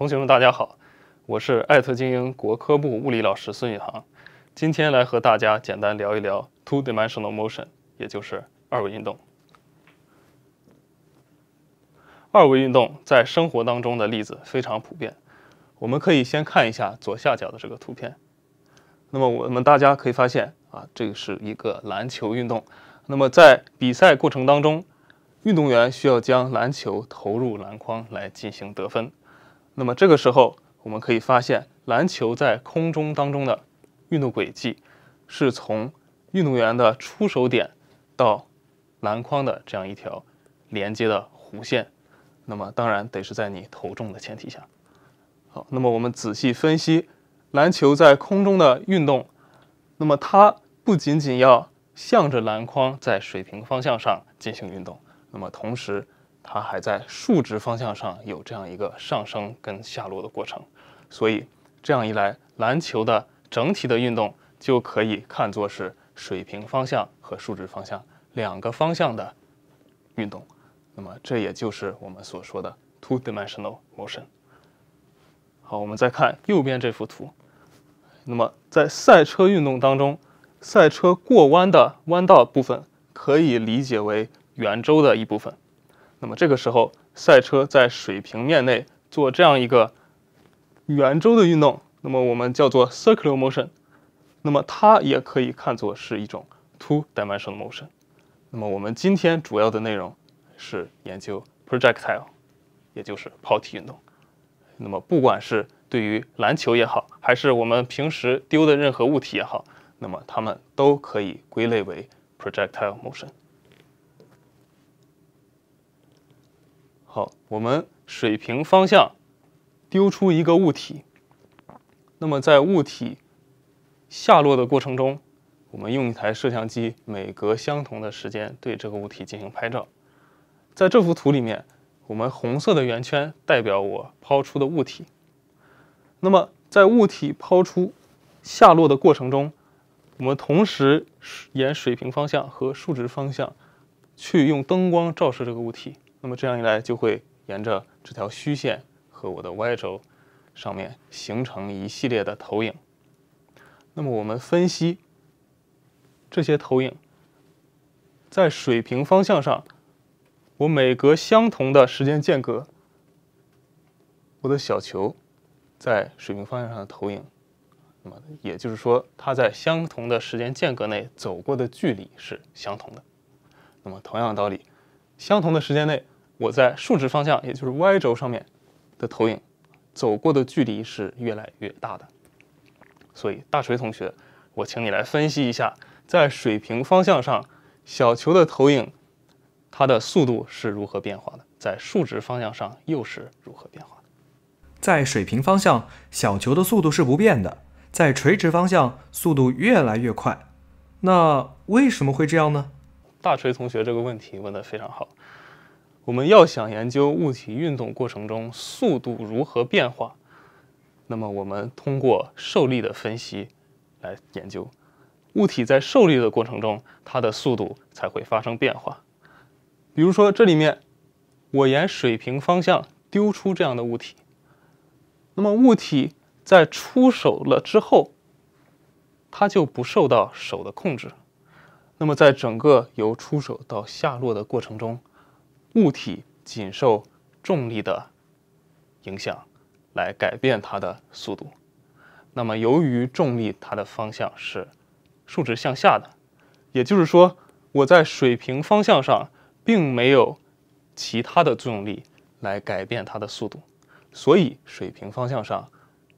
同学们，大家好，我是艾特精英国科部物理老师孙宇航，今天来和大家简单聊一聊 two dimensional motion，也就是二维运动。二维运动在生活当中的例子非常普遍，我们可以先看一下左下角的这个图片。那么我们大家可以发现啊，这个是一个篮球运动。那么在比赛过程当中，运动员需要将篮球投入篮筐来进行得分。那么这个时候，我们可以发现，篮球在空中当中的运动轨迹，是从运动员的出手点到篮筐的这样一条连接的弧线。那么当然得是在你投中的前提下。好，那么我们仔细分析篮球在空中的运动，那么它不仅仅要向着篮筐在水平方向上进行运动，那么同时。它还在竖直方向上有这样一个上升跟下落的过程，所以这样一来，篮球的整体的运动就可以看作是水平方向和竖直方向两个方向的运动。那么这也就是我们所说的 two-dimensional motion。好，我们再看右边这幅图。那么在赛车运动当中，赛车过弯的弯道部分可以理解为圆周的一部分。那么这个时候，赛车在水平面内做这样一个圆周的运动，那么我们叫做 circular motion。那么它也可以看作是一种 two-dimensional motion。那么我们今天主要的内容是研究 projectile，也就是抛体运动。那么不管是对于篮球也好，还是我们平时丢的任何物体也好，那么它们都可以归类为 projectile motion。好，我们水平方向丢出一个物体，那么在物体下落的过程中，我们用一台摄像机每隔相同的时间对这个物体进行拍照。在这幅图里面，我们红色的圆圈代表我抛出的物体。那么在物体抛出下落的过程中，我们同时沿水平方向和竖直方向去用灯光照射这个物体。那么这样一来，就会沿着这条虚线和我的 Y 轴上面形成一系列的投影。那么我们分析这些投影，在水平方向上，我每隔相同的时间间隔，我的小球在水平方向上的投影，那么也就是说，它在相同的时间间隔内走过的距离是相同的。那么同样道理。相同的时间内，我在竖直方向，也就是 y 轴上面的投影走过的距离是越来越大的。所以大锤同学，我请你来分析一下，在水平方向上小球的投影它的速度是如何变化的？在竖直方向上又是如何变化？的？在水平方向，小球的速度是不变的；在垂直方向，速度越来越快。那为什么会这样呢？大锤同学这个问题问的非常好。我们要想研究物体运动过程中速度如何变化，那么我们通过受力的分析来研究物体在受力的过程中，它的速度才会发生变化。比如说，这里面我沿水平方向丢出这样的物体，那么物体在出手了之后，它就不受到手的控制。那么，在整个由出手到下落的过程中，物体仅受重力的影响，来改变它的速度。那么，由于重力它的方向是竖直向下的，也就是说，我在水平方向上并没有其他的作用力来改变它的速度，所以水平方向上，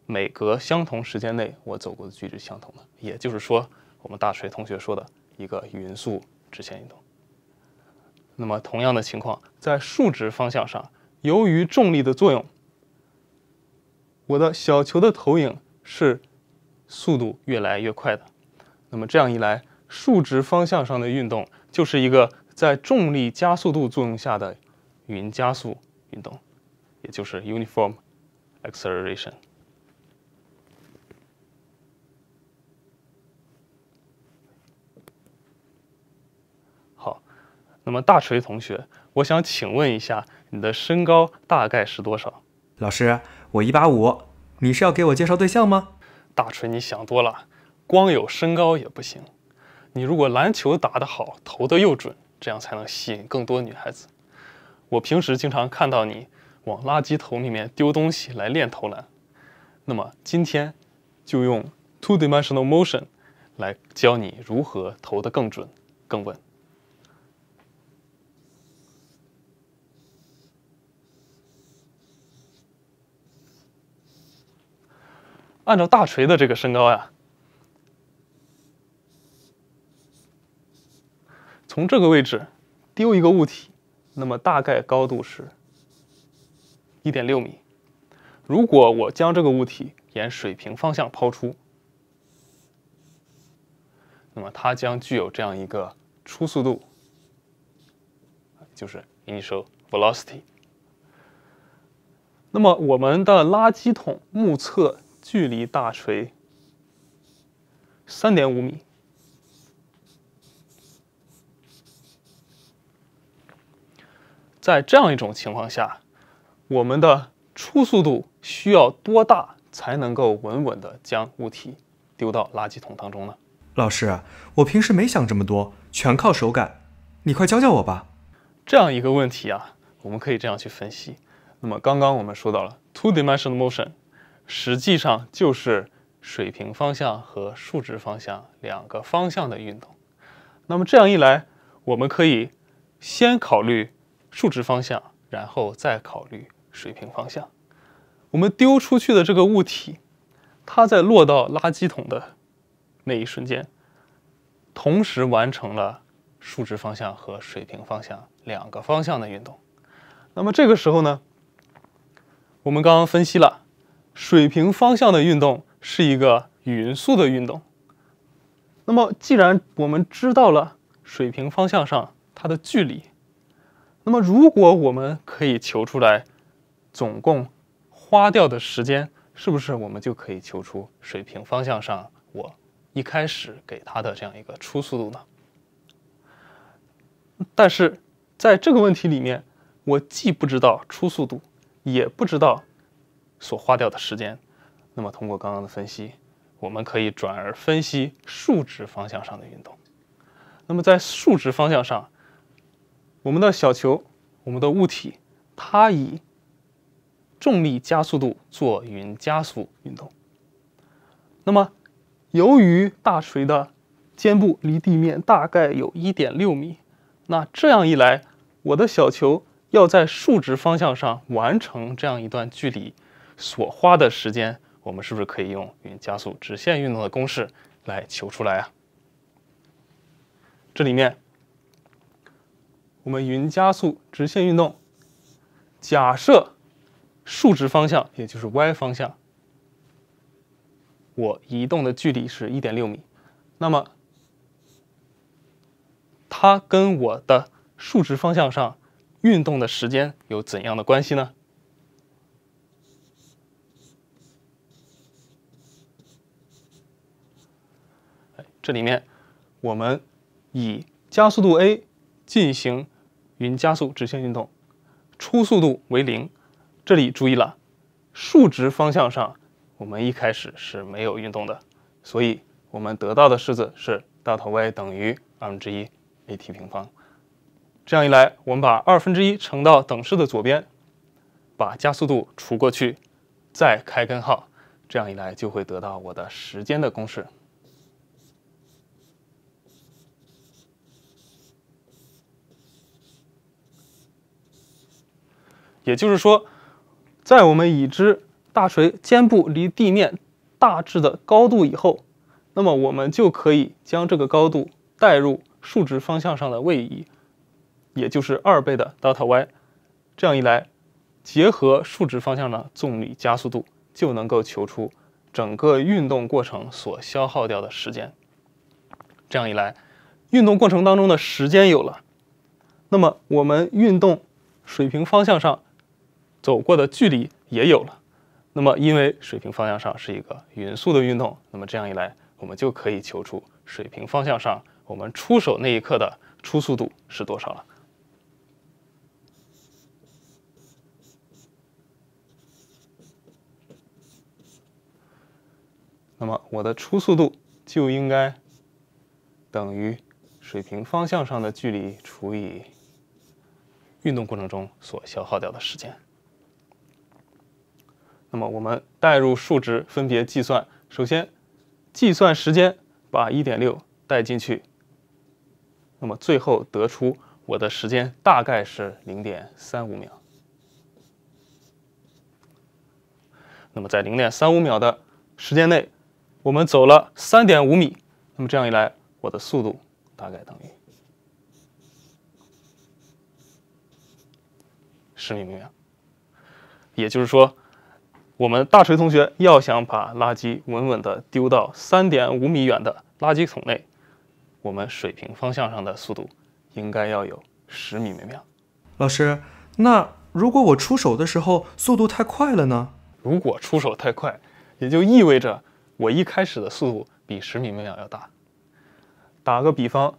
每隔相同时间内我走过的距离是相同的。也就是说，我们大锤同学说的。一个匀速直线运动。那么同样的情况，在竖直方向上，由于重力的作用，我的小球的投影是速度越来越快的。那么这样一来，竖直方向上的运动就是一个在重力加速度作用下的匀加速运动，也就是 uniform acceleration。那么大锤同学，我想请问一下，你的身高大概是多少？老师，我一八五。你是要给我介绍对象吗？大锤，你想多了，光有身高也不行。你如果篮球打得好，投的又准，这样才能吸引更多女孩子。我平时经常看到你往垃圾桶里面丢东西来练投篮。那么今天就用 two-dimensional motion 来教你如何投得更准、更稳。按照大锤的这个身高呀，从这个位置丢一个物体，那么大概高度是一点六米。如果我将这个物体沿水平方向抛出，那么它将具有这样一个初速度，就是 initial velocity。那么我们的垃圾桶目测。距离大锤三点五米，在这样一种情况下，我们的初速度需要多大才能够稳稳的将物体丢到垃圾桶当中呢？老师，我平时没想这么多，全靠手感，你快教教我吧。这样一个问题啊，我们可以这样去分析。那么刚刚我们说到了 two-dimensional motion。实际上就是水平方向和竖直方向两个方向的运动。那么这样一来，我们可以先考虑竖直方向，然后再考虑水平方向。我们丢出去的这个物体，它在落到垃圾桶的那一瞬间，同时完成了竖直方向和水平方向两个方向的运动。那么这个时候呢，我们刚刚分析了。水平方向的运动是一个匀速的运动。那么，既然我们知道了水平方向上它的距离，那么如果我们可以求出来总共花掉的时间，是不是我们就可以求出水平方向上我一开始给它的这样一个初速度呢？但是在这个问题里面，我既不知道初速度，也不知道。所花掉的时间，那么通过刚刚的分析，我们可以转而分析竖直方向上的运动。那么在竖直方向上，我们的小球，我们的物体，它以重力加速度做匀加速运动。那么，由于大锤的肩部离地面大概有一点六米，那这样一来，我的小球要在竖直方向上完成这样一段距离。所花的时间，我们是不是可以用匀加速直线运动的公式来求出来啊？这里面，我们匀加速直线运动，假设竖直方向，也就是 y 方向，我移动的距离是1.6米，那么它跟我的竖直方向上运动的时间有怎样的关系呢？这里面，我们以加速度 a 进行匀加速直线运动，初速度为零。这里注意了，竖直方向上我们一开始是没有运动的，所以我们得到的式子是 y 等于二分之一 at 平方。这样一来，我们把二分之一乘到等式的左边，把加速度除过去，再开根号，这样一来就会得到我的时间的公式。也就是说，在我们已知大锤肩部离地面大致的高度以后，那么我们就可以将这个高度带入竖直方向上的位移，也就是二倍的 delta y。这样一来，结合竖直方向的重力加速度，就能够求出整个运动过程所消耗掉的时间。这样一来，运动过程当中的时间有了，那么我们运动水平方向上。走过的距离也有了，那么因为水平方向上是一个匀速的运动，那么这样一来，我们就可以求出水平方向上我们出手那一刻的初速度是多少了。那么我的初速度就应该等于水平方向上的距离除以运动过程中所消耗掉的时间。那么我们代入数值分别计算，首先计算时间，把一点六进去，那么最后得出我的时间大概是零点三五秒。那么在零点三五秒的时间内，我们走了三点五米，那么这样一来，我的速度大概等于十米每秒，也就是说。我们大锤同学要想把垃圾稳稳地丢到三点五米远的垃圾桶内，我们水平方向上的速度应该要有十米每秒。老师，那如果我出手的时候速度太快了呢？如果出手太快，也就意味着我一开始的速度比十米每秒要大。打个比方，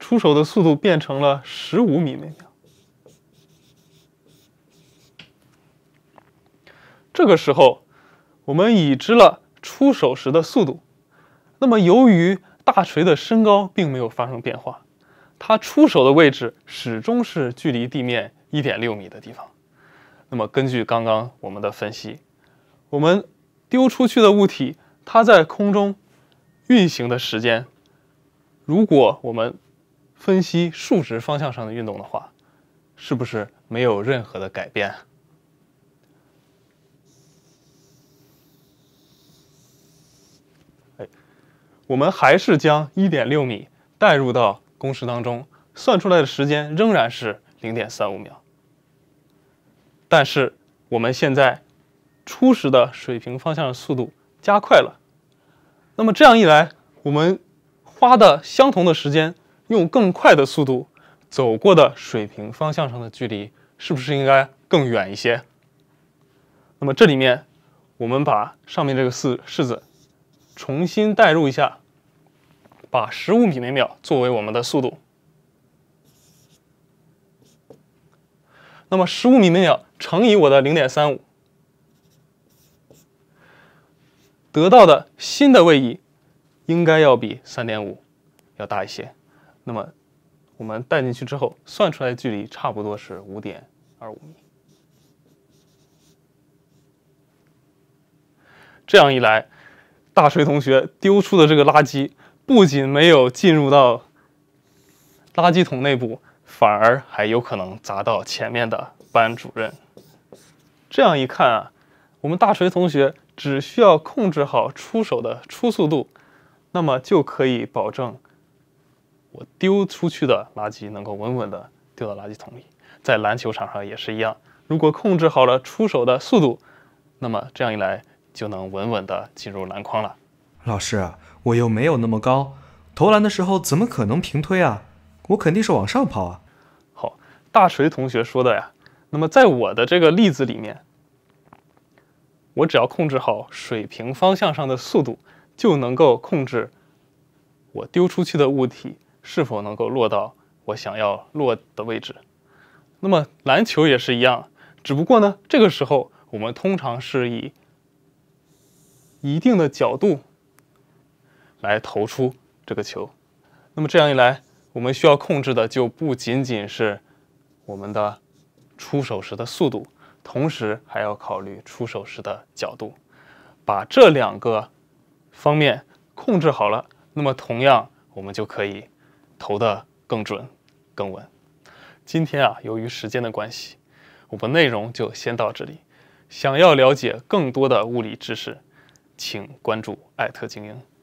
出手的速度变成了十五米每秒。这个时候，我们已知了出手时的速度。那么，由于大锤的身高并没有发生变化，它出手的位置始终是距离地面一点六米的地方。那么，根据刚刚我们的分析，我们丢出去的物体，它在空中运行的时间，如果我们分析竖直方向上的运动的话，是不是没有任何的改变？我们还是将一点六米带入到公式当中，算出来的时间仍然是零点三五秒。但是我们现在初始的水平方向的速度加快了，那么这样一来，我们花的相同的时间，用更快的速度走过的水平方向上的距离，是不是应该更远一些？那么这里面，我们把上面这个式式子。重新代入一下，把十五米每秒作为我们的速度，那么十五米每秒乘以我的零点三五，得到的新的位移应该要比三点五要大一些。那么我们带进去之后，算出来的距离差不多是五点二五米。这样一来。大锤同学丢出的这个垃圾不仅没有进入到垃圾桶内部，反而还有可能砸到前面的班主任。这样一看啊，我们大锤同学只需要控制好出手的初速度，那么就可以保证我丢出去的垃圾能够稳稳的丢到垃圾桶里。在篮球场上也是一样，如果控制好了出手的速度，那么这样一来。就能稳稳的进入篮筐了。老师，我又没有那么高，投篮的时候怎么可能平推啊？我肯定是往上跑啊。好，大锤同学说的呀。那么在我的这个例子里面，我只要控制好水平方向上的速度，就能够控制我丢出去的物体是否能够落到我想要落的位置。那么篮球也是一样，只不过呢，这个时候我们通常是以一定的角度来投出这个球，那么这样一来，我们需要控制的就不仅仅是我们的出手时的速度，同时还要考虑出手时的角度。把这两个方面控制好了，那么同样我们就可以投得更准、更稳。今天啊，由于时间的关系，我们内容就先到这里。想要了解更多的物理知识。请关注艾特精英。